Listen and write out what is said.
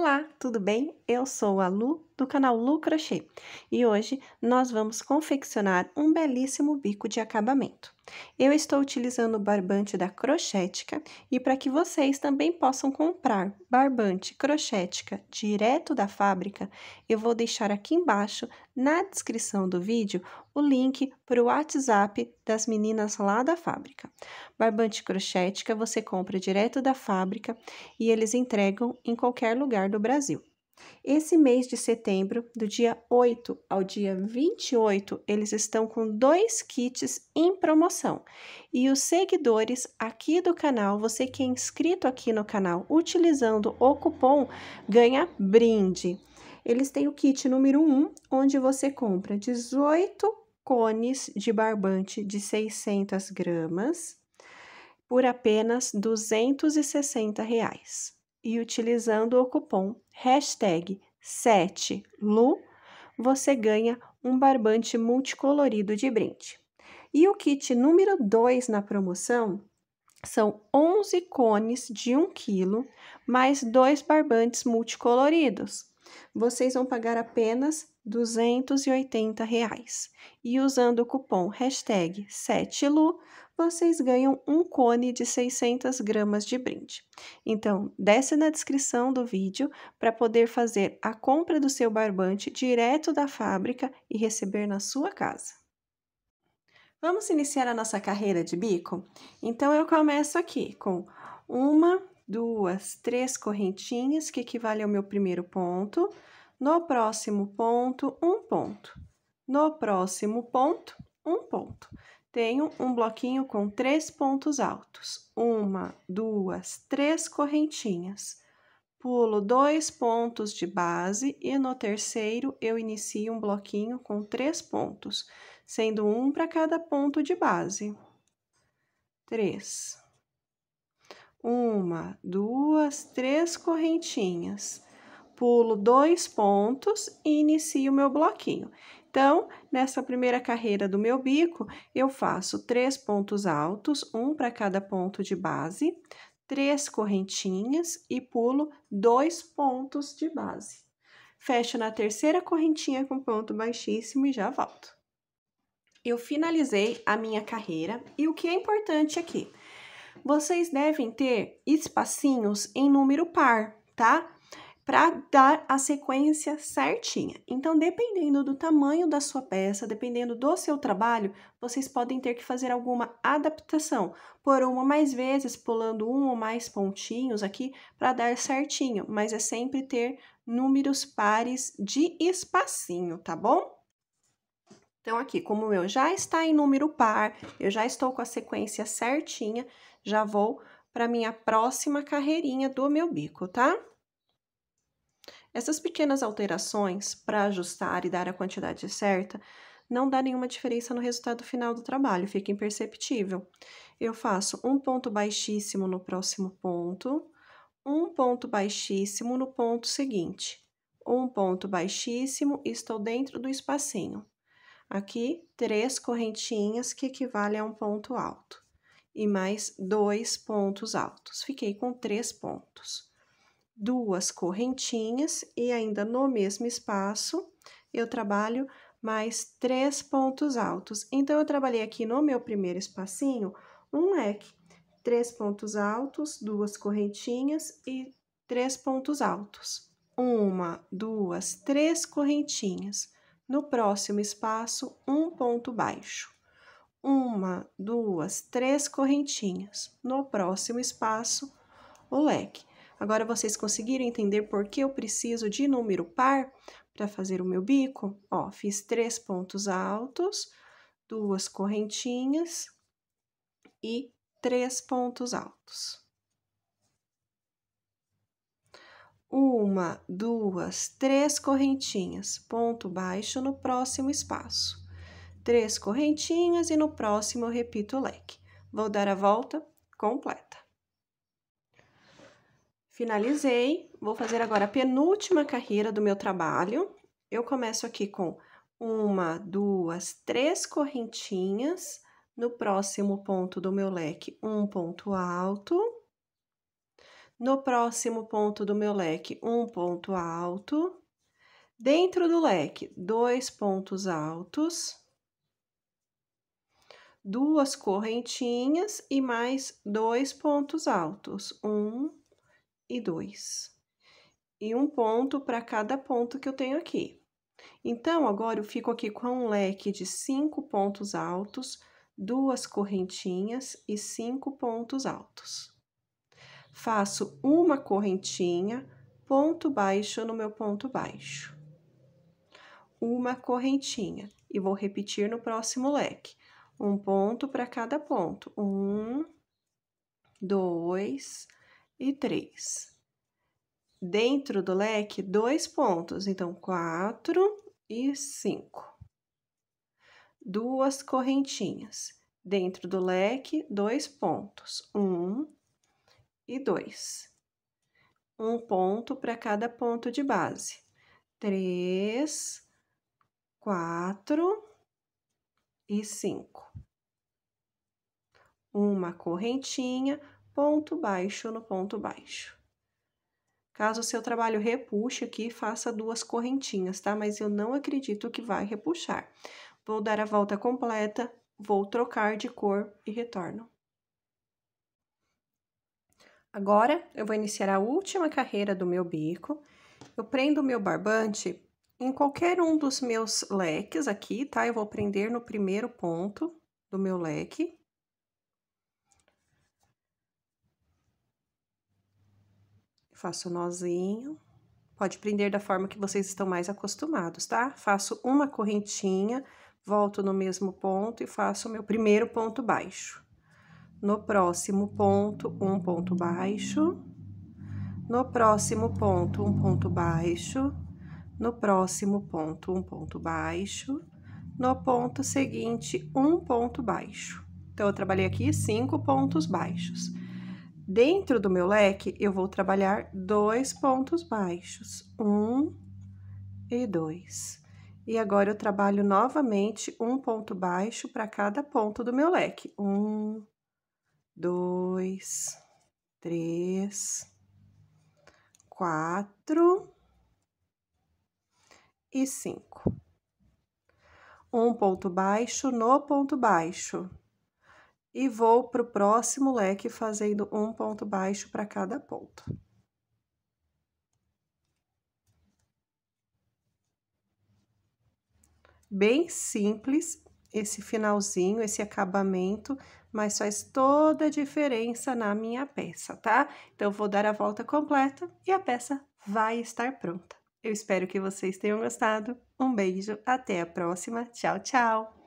Olá, tudo bem? Eu sou a Lu do canal Lu Crochê e hoje nós vamos confeccionar um belíssimo bico de acabamento. Eu estou utilizando o barbante da Crochética e para que vocês também possam comprar barbante Crochética direto da fábrica, eu vou deixar aqui embaixo na descrição do vídeo o link para o WhatsApp das meninas lá da fábrica. Barbante Crochética você compra direto da fábrica e eles entregam em qualquer lugar do Brasil. Esse mês de setembro, do dia 8 ao dia 28, eles estão com dois kits em promoção. E os seguidores aqui do canal, você que é inscrito aqui no canal utilizando o cupom, ganha brinde. Eles têm o kit número 1, onde você compra 18 cones de barbante de 600 gramas por apenas R$ 260. Reais e utilizando o cupom hashtag 7LU, você ganha um barbante multicolorido de brinde. E o kit número 2 na promoção são 11 cones de 1 kg, mais dois barbantes multicoloridos. Vocês vão pagar apenas 280 reais. E usando o cupom hashtag 7lu, vocês ganham um cone de 600 gramas de brinde. Então, desce na descrição do vídeo para poder fazer a compra do seu barbante direto da fábrica e receber na sua casa. Vamos iniciar a nossa carreira de bico? Então, eu começo aqui com uma, duas, três correntinhas, que equivale ao meu primeiro ponto. No próximo ponto, um ponto. No próximo ponto, um ponto. Tenho um bloquinho com três pontos altos. Uma, duas, três correntinhas. Pulo dois pontos de base e no terceiro eu inicio um bloquinho com três pontos, sendo um para cada ponto de base. Três. Uma, duas, três correntinhas pulo dois pontos e inicio o meu bloquinho. Então, nessa primeira carreira do meu bico, eu faço três pontos altos, um para cada ponto de base, três correntinhas e pulo dois pontos de base. Fecho na terceira correntinha com ponto baixíssimo e já volto. Eu finalizei a minha carreira e o que é importante aqui? Vocês devem ter espacinhos em número par, tá? para dar a sequência certinha. Então, dependendo do tamanho da sua peça, dependendo do seu trabalho, vocês podem ter que fazer alguma adaptação, por uma mais vezes, pulando um ou mais pontinhos aqui para dar certinho, mas é sempre ter números pares de espacinho, tá bom? Então, aqui, como eu já está em número par, eu já estou com a sequência certinha, já vou para minha próxima carreirinha do meu bico, tá? Essas pequenas alterações para ajustar e dar a quantidade certa não dá nenhuma diferença no resultado final do trabalho, fica imperceptível. Eu faço um ponto baixíssimo no próximo ponto, um ponto baixíssimo no ponto seguinte, um ponto baixíssimo estou dentro do espacinho. Aqui, três correntinhas que equivale a um ponto alto. E mais dois pontos altos. Fiquei com três pontos duas correntinhas e ainda no mesmo espaço eu trabalho mais três pontos altos. Então, eu trabalhei aqui no meu primeiro espacinho um leque, três pontos altos, duas correntinhas e três pontos altos. Uma, duas, três correntinhas. No próximo espaço, um ponto baixo. Uma, duas, três correntinhas. No próximo espaço, o leque. Agora vocês conseguiram entender por que eu preciso de número par para fazer o meu bico? Ó, fiz três pontos altos, duas correntinhas e três pontos altos. Uma, duas, três correntinhas, ponto baixo no próximo espaço. Três correntinhas e no próximo eu repito o leque. Vou dar a volta completa. Finalizei, vou fazer agora a penúltima carreira do meu trabalho. Eu começo aqui com uma, duas, três correntinhas. No próximo ponto do meu leque, um ponto alto. No próximo ponto do meu leque, um ponto alto. Dentro do leque, dois pontos altos. Duas correntinhas e mais dois pontos altos. Um, e 2. E um ponto para cada ponto que eu tenho aqui. Então, agora eu fico aqui com um leque de cinco pontos altos, duas correntinhas e cinco pontos altos. Faço uma correntinha, ponto baixo no meu ponto baixo. Uma correntinha, e vou repetir no próximo leque. Um ponto para cada ponto. Um, dois, e 3. Dentro do leque, dois pontos, então 4 e 5. Duas correntinhas. Dentro do leque, dois pontos, 1 um e 2. Um ponto para cada ponto de base. 3, 4 e 5. Uma correntinha, ponto baixo no ponto baixo. Caso o seu trabalho repuxe aqui, faça duas correntinhas, tá? Mas eu não acredito que vai repuxar. Vou dar a volta completa, vou trocar de cor e retorno. Agora, eu vou iniciar a última carreira do meu bico. Eu prendo o meu barbante em qualquer um dos meus leques aqui, tá? Eu vou prender no primeiro ponto do meu leque. Faço um nozinho. Pode prender da forma que vocês estão mais acostumados, tá? Faço uma correntinha, volto no mesmo ponto e faço o meu primeiro ponto baixo. No próximo ponto, um ponto baixo. No próximo ponto, um ponto baixo. No próximo ponto, um ponto baixo. No ponto seguinte, um ponto baixo. Então, eu trabalhei aqui cinco pontos baixos. Dentro do meu leque, eu vou trabalhar dois pontos baixos, um e dois. E agora, eu trabalho novamente um ponto baixo para cada ponto do meu leque. Um, dois, três, quatro e cinco. Um ponto baixo no ponto baixo e vou para o próximo leque fazendo um ponto baixo para cada ponto. Bem simples esse finalzinho, esse acabamento, mas faz toda a diferença na minha peça, tá? Então, vou dar a volta completa e a peça vai estar pronta. Eu espero que vocês tenham gostado. Um beijo, até a próxima. Tchau, tchau!